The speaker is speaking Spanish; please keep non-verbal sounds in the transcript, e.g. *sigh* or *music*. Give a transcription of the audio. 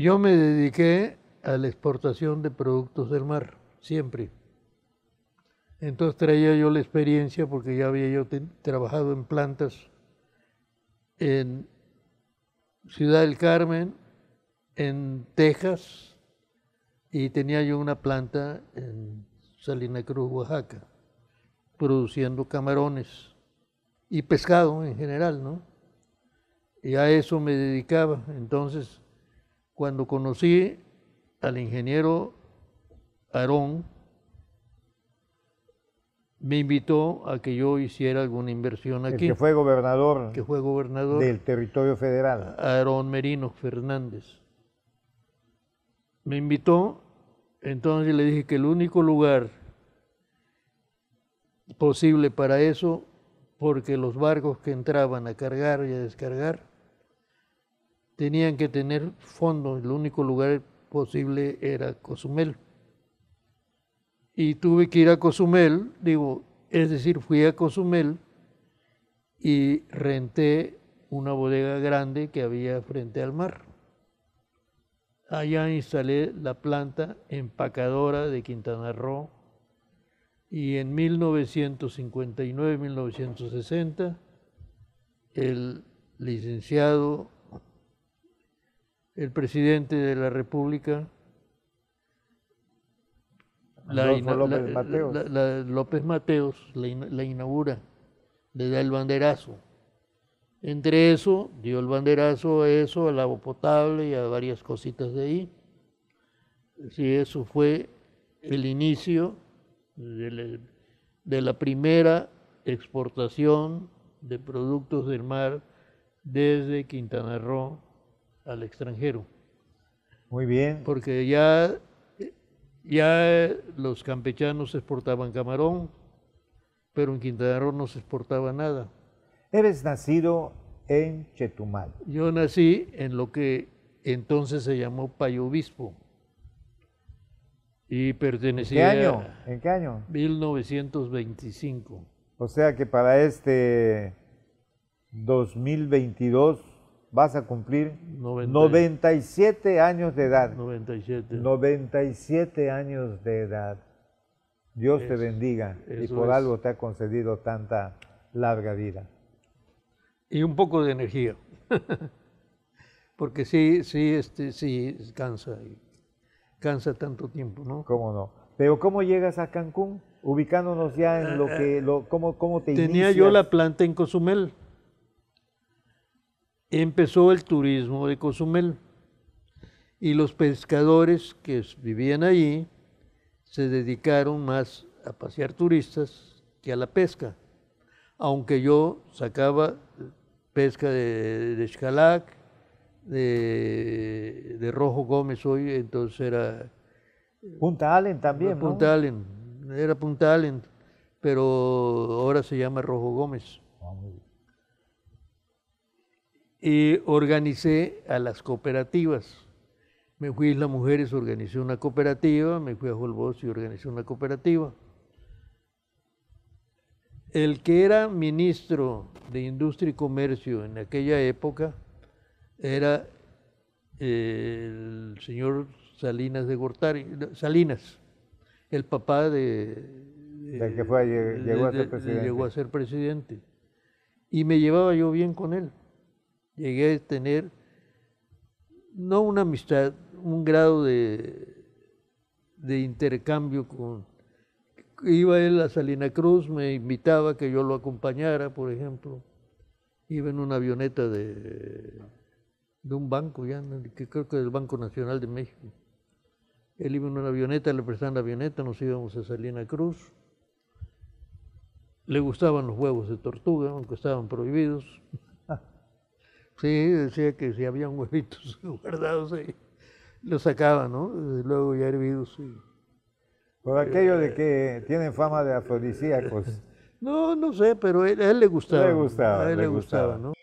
yo me dediqué a la exportación de productos del mar, siempre. Entonces traía yo la experiencia porque ya había yo trabajado en plantas en Ciudad del Carmen, en Texas, y tenía yo una planta en Salina Cruz, Oaxaca, produciendo camarones y pescado en general, ¿no? Y a eso me dedicaba. Entonces cuando conocí al ingeniero Aarón, me invitó a que yo hiciera alguna inversión aquí. que fue gobernador. Que fue gobernador. Del territorio federal. Aarón Merino Fernández. Me invitó, entonces le dije que el único lugar posible para eso, porque los barcos que entraban a cargar y a descargar tenían que tener fondos. El único lugar posible era Cozumel. Y tuve que ir a Cozumel, digo, es decir, fui a Cozumel y renté una bodega grande que había frente al mar. Allá instalé la planta empacadora de Quintana Roo y en 1959-1960 el licenciado el presidente de la República, López, Mateos. La, inaugura, le da el banderazo. Entre eso, dio el banderazo a eso, al agua potable y a varias cositas de ahí. Sí, eso fue el inicio de la primera exportación de productos del mar desde Quintana Roo al extranjero. Muy bien. Porque ya, ya los campechanos exportaban camarón, pero en Quintana Roo no se exportaba nada. Eres nacido en Chetumal. Yo nací en lo que entonces se llamó Payo Y pertenecía. ¿En qué año? ¿En qué año? 1925. O sea que para este 2022 vas a cumplir 97 años de edad. 97. 97 años de edad. Dios te bendiga y por algo te ha concedido tanta larga vida. Y un poco de energía, *laughs* porque sí, sí, este, sí, cansa, cansa tanto tiempo, ¿no? ¿Cómo no? Pero ¿cómo llegas a Cancún? Ubicándonos ya en lo ah, que, ah, lo, ¿cómo, cómo te Tenía yo la planta en Cozumel empezó el turismo de Cozumel y los pescadores que vivían allí se dedicaron más a pasear turistas que a la pesca, aunque yo sacaba pesca de, de de, Rojo Gómez hoy, entonces era... Punta Allen también, ¿no? Punta Allen, era Punta Allen, pero ahora se llama Rojo Gómez. Ah, y organicé a las cooperativas. Me fui a Isla Mujeres, organizé una cooperativa, me fui a Holbox y organicé una cooperativa. El que era ministro de Industria y Comercio en aquella época era eh, el señor Salinas de Gortari, Salinas, el papá de... El que fue, llegó, a ser presidente. llegó a ser presidente. Y me llevaba yo bien con él llegué a tener no una amistad, un grado de, intercambio con... Iba él a Salina Cruz, me invitaba que yo lo acompañara, por ejemplo. Iba en una avioneta de, un banco, ya, que creo que del Banco Nacional de México. Él iba en una avioneta, le prestaban la avioneta, nos íbamos a Salina Cruz. Le gustaban los huevos de tortuga, aunque estaban prohibidos. Sí, decía que si habían *laughs* huevitos *laughs* guardados ahí, los sacaba, ¿no? Desde luego ya hervidos. Sí. Por aquello de eh, que tienen fama de afrodisíacos. *laughs* No, no sé, pero a él, le gustaba. Le gustaba. A él le, gustaba ¿no?